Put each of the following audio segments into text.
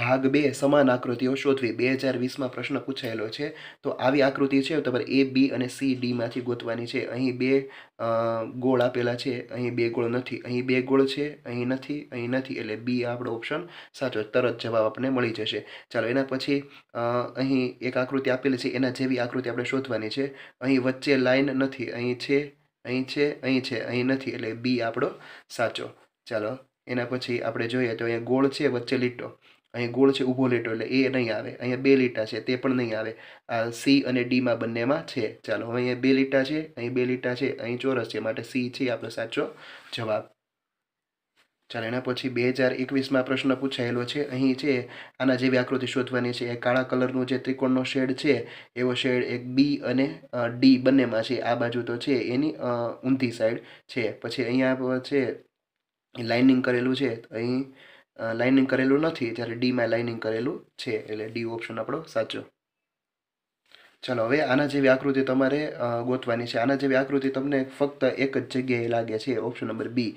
ભાગ બે સમાન આકૃતિઓ શોધવી બે હજાર વીસમાં પ્રશ્ન પૂછાયેલો છે તો આવી આકૃતિ છે તમારે એ બી અને સી ડીમાંથી ગોતવાની છે અહીં બે ગોળ આપેલા છે અહીં બે ગોળ નથી અહીં બે ગોળ છે અહીં નથી અહીં નથી એટલે બી આપણો ઓપ્શન સાચો તરત જવાબ આપણને મળી જશે ચાલો એના પછી અહીં એક આકૃતિ આપેલી છે એના જેવી આકૃતિ આપણે શોધવાની છે અહીં વચ્ચે લાઇન નથી અહીં છે અહીં છે અહીં છે અહીં નથી એટલે બી આપણો સાચો ચાલો એના પછી આપણે જોઈએ તો અહીંયા ગોળ છે વચ્ચે લીટો અહીં ગોળ છે ઊભો લીટો એટલે એ નહીં આવે અહીંયા બે લીટા છે તે પણ નહીં આવે આ સી અને ડીમાં બંનેમાં છે ચાલો હવે અહીંયા બે લીટા છે અહીં બે લીટા છે અહીં ચોરસ છે માટે સી છે આપણો સાચો જવાબ ચાલો એના પછી બે હજાર એકવીસમાં પ્રશ્ન પૂછાયેલો છે અહીં છે આના જેવી આકૃતિ શોધવાની છે એ કાળા કલરનો જે ત્રિકોણનો શેડ છે એવો શેડ એક બી અને ડી બંનેમાં છે આ બાજુ તો છે એની ઊંધી સાઈડ છે પછી અહીંયા છે લાઇનિંગ કરેલું છે અહીં લાઇનિંગ કરેલું નથી જ્યારે ડીમાં લાઇનિંગ કરેલું છે એટલે ડી ઓપ્શન આપણો સાચો ચાલો હવે આના જેવી આકૃતિ તમારે ગોતવાની છે આના જેવી આકૃતિ તમને ફક્ત એક જ જગ્યાએ લાગે છે ઓપ્શન નંબર બી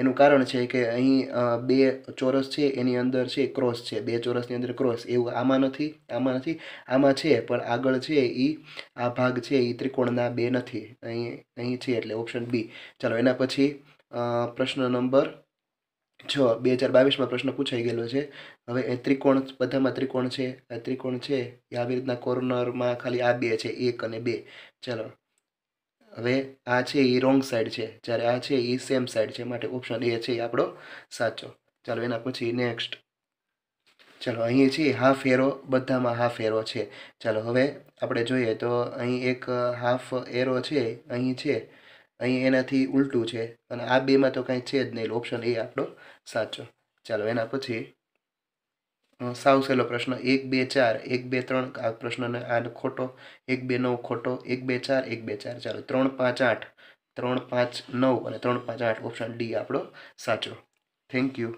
એનું કારણ છે કે અહીં બે ચોરસ છે એની અંદર છે ક્રોસ છે બે ચોરસની અંદર ક્રોસ એવું આમાં નથી આમાં નથી આમાં છે પણ આગળ છે એ આ ભાગ છે એ ત્રિકોણના બે નથી અહીં અહીં છે એટલે ઓપ્શન બી ચાલો એના પછી પ્રશ્ન નંબર જો બે હજાર બાવીસમાં પ્રશ્ન પૂછાઈ ગયેલો છે હવે એ ત્રિકોણ બધામાં ત્રિકોણ છે આ ત્રિકોણ છે એ આવી રીતના કોર્નરમાં ખાલી આ બે છે એક અને બે ચલો હવે આ છે એ રોંગ સાઈડ છે જ્યારે આ છે એ સેમ સાઈડ છે માટે ઓપ્શન એ છે એ આપણો સાચો ચાલો એના પછી નેક્સ્ટ ચાલો અહીં છે હાફ એરો બધામાં હાફ એરો છે ચાલો હવે આપણે જોઈએ તો અહીં એક હાફ એરો છે અહીં છે અહીં એનાથી ઉલટું છે અને આ બેમાં તો કાંઈ છે જ નહીં ઓપ્શન એ આપણો સાચો ચાલો એના પછી સાવ સહેલો પ્રશ્ન એક બે ચાર એક બે ત્રણ આ પ્રશ્નને આ ખોટો એક બે નવ ખોટો એક બે ચાર એક બે ચાર ચાલો ત્રણ પાંચ આઠ ત્રણ પાંચ નવ અને ત્રણ પાંચ આઠ ઓપ્શન ડી આપણો સાચો થેન્ક યુ